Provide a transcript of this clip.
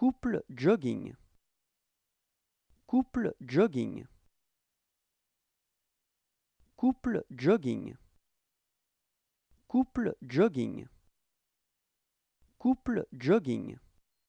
Couple jogging. Couple jogging. Couple jogging. Couple jogging. Couple jogging.